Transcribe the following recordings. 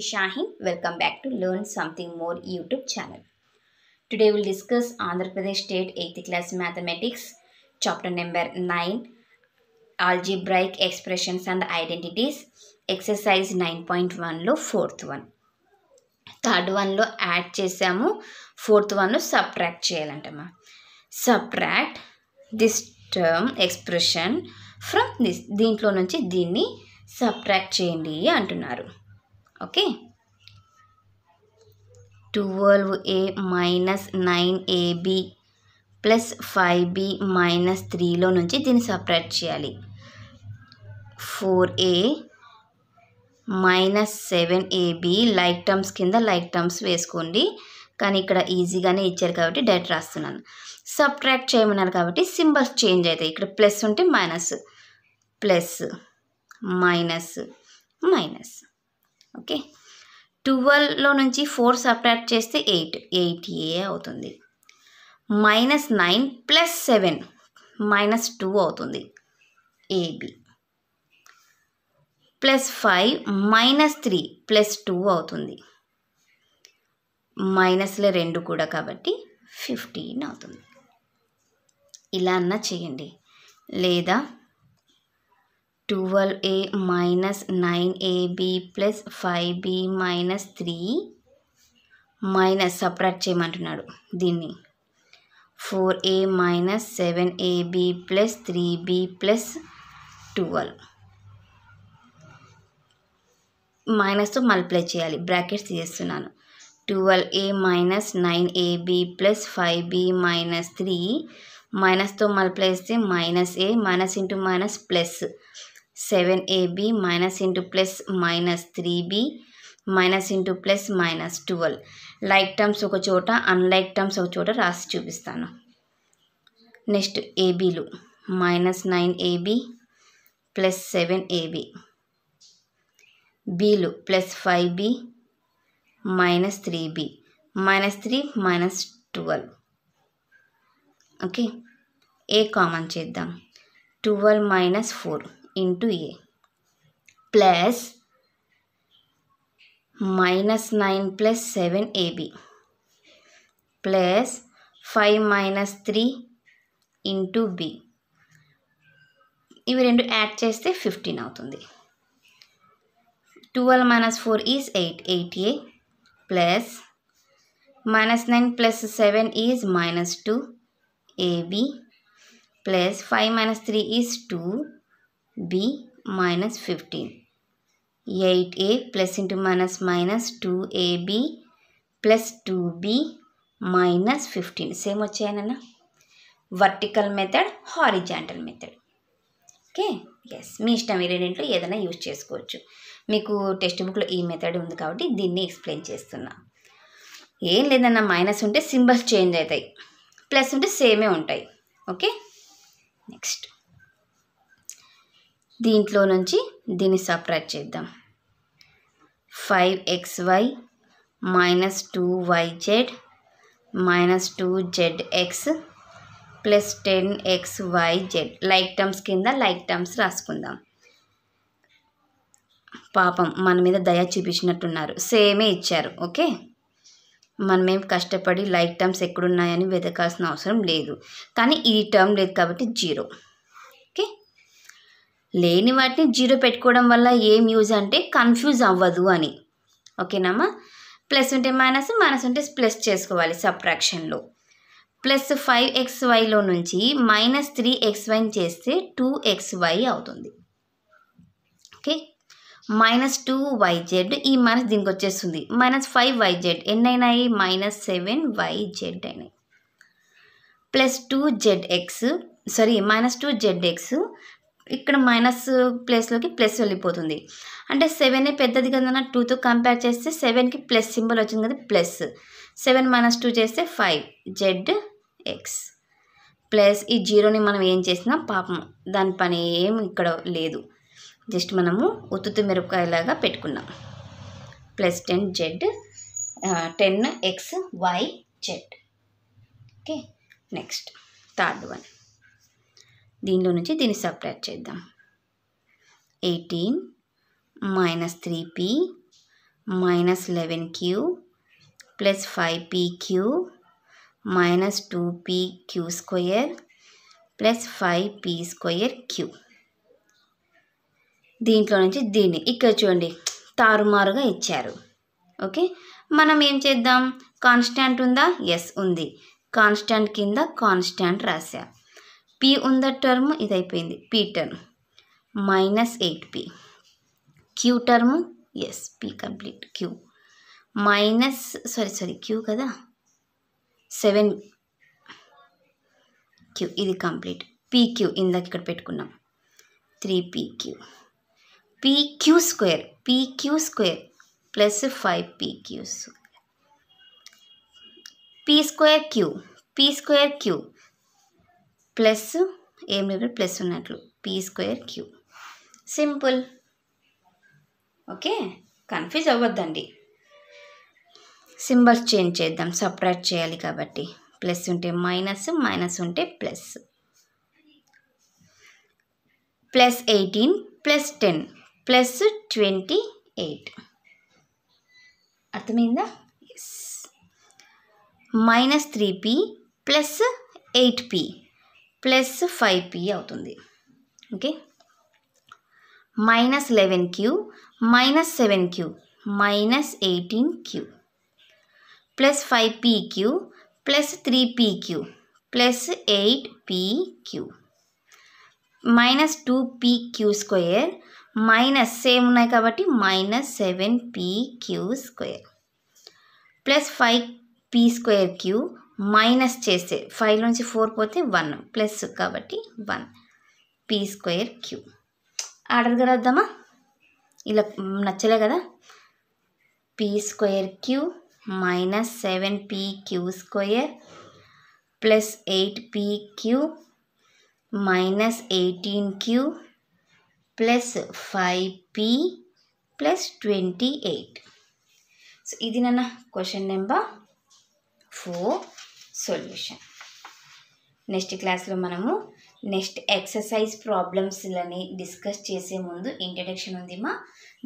Shruti Shahin. Welcome back to Learn Something More YouTube channel. Today we'll discuss Andhra Pradesh State 8th class Mathematics chapter number 9 Algebraic Expressions and Identities exercise 9.1 lo 4th one. Fourth one third వన్లో add చేసాము fourth వన్లో subtract చేయాలంటమ్మా subtract this term expression from this దీంట్లో నుంచి దీన్ని సబ్ట్రాక్ట్ చేయండి అంటున్నారు okay twelve A minus nine AB plus five B minus త్రీలో నుంచి దీన్ని సపరేట్ చేయాలి four A minus seven AB like terms కింద లైక్ టర్మ్స్ వేసుకోండి కానీ ఇక్కడ ఈజీగానే ఇచ్చారు కాబట్టి డైరెక్ట్ రాస్తున్నాను సబ్ట్రాక్ట్ చేయమన్నారు కాబట్టి సింబల్స్ చేంజ్ అవుతాయి ఇక్కడ ప్లస్ ఉంటే minus plus minus minus okay ట్వెల్వ్లో నుంచి ఫోర్ సపరేట్ చేస్తే ఎయిట్ ఎయిట్ ఏ అవుతుంది minus nine plus seven minus two అవుతుంది AB plus five minus three plus two అవుతుంది మైనస్లో రెండు కూడా కాబట్టి ఫిఫ్టీన్ అవుతుంది ఇలా అన్నా చేయండి లేదా twelve A minus nine AB plus five B minus three minus separate చేయమంటున్నాడు దీన్ని four A minus seven AB plus three B plus twelve మైనస్తో మల్టిప్లై చేయాలి బ్రాకెట్స్ తీసేస్తున్నాను twelve A minus nine AB plus five B minus three మైనస్తో multiply చేస్తే minus A minus into minus plus seven AB minus into plus minus three B minus into plus minus twelve like terms ఒక చోట unlike terms ఒక చోట రాసి చూపిస్తాను next ఏబీలు minus nine AB plus seven AB బీలు plus five B minus three B minus three minus twelve okay A common చేద్దాం twelve minus four into A plus minus nine plus seven AB plus five minus three into B ఇవి రెండు add చేస్తే fifteen అవుతుంది twelve minus four is eight eight A plus minus nine plus seven is minus two AB plus five minus three is two b minus fifteen eight A plus into minus minus two AB plus two b minus fifteen same వచ్చాయనన్నా vertical method horizontal method okay yes మీ ఇష్టం ఈ రెండింటిలో ఏదైనా use చేసుకోవచ్చు మీకు text బుక్లో ఈ మెథడ్ ఉంది కాబట్టి దీన్ని ఎక్స్ప్లెయిన్ చేస్తున్నా ఏం లేదన్నా మైనస్ ఉంటే సింబల్స్ చేంజ్ అవుతాయి ప్లస్ ఉంటే సేమే ఉంటాయి ఓకే నెక్స్ట్ దీంట్లో నుంచి దీన్ని సపరేట్ చేద్దాం five x y minus two y z minus two z x plus ten x y z like terms కింద లైక్ టర్మ్స్ రాసుకుందాం పాపం మన మీద దయ చూపించినట్టున్నారు సేమే ఇచ్చారు ఓకే మనమేం కష్టపడి లైక్ టర్మ్స్ ఎక్కడున్నాయని వెతకాల్సిన అవసరం లేదు కానీ ఈ టర్మ్ లేదు కాబట్టి జీరో లేని వాటిని జీరో పెట్టుకోవడం వల్ల ఏం యూజ్ అంటే కన్ఫ్యూజ్ అవ్వదు అని ఓకేనామా ప్లస్ ఉంటే మైనస్ మైనస్ ఉంటే ప్లస్ చేసుకోవాలి సబ్ట్రాక్షన్లో ప్లస్ ఫైవ్ ఎక్స్ వైలో నుంచి మైనస్ త్రీ ఎక్స్ వైని చేస్తే టూ ఎక్స్ వై అవుతుంది ఓకే మైనస్ టూ వైజెడ్ ఈ మైనస్ దీనికి వచ్చేస్తుంది మైనస్ ఫైవ్ వైజెడ్ ఎన్నైనాయి మైనస్ సెవెన్ వైజెడ్ అయినాయి plus two z x sorry minus two z x ఇక్కడ మైనస్ ప్లేస్లోకి ప్లస్ వెళ్ళిపోతుంది అంటే సెవెనే పెద్దది కదన్న టూతో కంపేర్ చేస్తే సెవెన్కి ప్లస్ సింబల్ వచ్చింది కదా ప్లస్ సెవెన్ మైనస్ టూ చేస్తే ఫైవ్ జెడ్ ఎక్స్ ప్లస్ ఈ జీరోని మనం ఏం చేసినా పాపం దాని పని ఏం ఇక్కడ లేదు జస్ట్ మనము ఉత్తుత్తు మిరపకాయలాగా పెట్టుకున్నాం plus ten z ten x y z okay next third one దీనిలో నుంచి దీన్ని సపరేట్ చేద్దాం eighteen minus three p minus eleven q plus five p q minus two p q square plus five p square q దీంట్లో నుంచి దీన్ని ఇక్కడ చూడండి తారుమారుగా ఇచ్చారు ఓకే మనం ఏం చేద్దాం కాన్స్టాంట్ ఉందా ఎస్ ఉంది కాన్స్టాంట్ కింద కాన్స్టాంట్ రాసా पी उ टर्म इतनी p term minus eight p q term yes p complete q minus sorry sorry q कदा सैवन क्यू इध कंप्लीट क्यू इंदा पेक three p q p q square q square plus five p p q p square q p square q plus ఏం లేదు plus ఉన్నట్లు p square q simple okay confuse అవ్వద్దండి symbols change చేద్దాం separate చేయాలి కాబట్టి ప్లస్ ఉంటే మైనస్ మైనస్ ఉంటే plus plus eighteen plus ten plus twenty eight అర్థమైందా yes minus three p plus eight p plus five p అవుతుంది okay minus eleven q minus seven q minus eighteen q plus five p q plus three p q plus eight p q minus two p q square minus same ఉన్నాయి కాబట్టి minus seven p q square plus five p square q minus చేస్తే five నుంచి four పోతే one plus కాబట్టి one p square queue order కదా వద్దామా ఇలా నచ్చలే కదా p square q minus seven p q square plus eight p q minus eighteen q plus five p plus twenty eight so ఇది నన్న question number four solution next క్లాస్లో మనము next exercise ప్రాబ్లమ్స్లని discuss చేసే ముందు ఇంట్రడక్షన్ ఉంది మా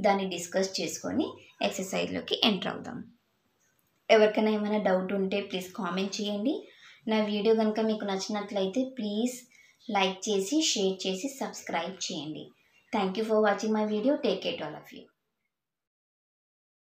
దాన్ని discuss చేసుకొని ఎక్సర్సైజ్లోకి ఎంటర్ అవుదాం ఎవరికైనా ఏమైనా డౌట్ ఉంటే ప్లీజ్ కామెంట్ చేయండి నా వీడియో కనుక మీకు నచ్చినట్లయితే ప్లీజ్ లైక్ చేసి షేర్ చేసి సబ్స్క్రైబ్ చేయండి thank you for watching my video take care all of you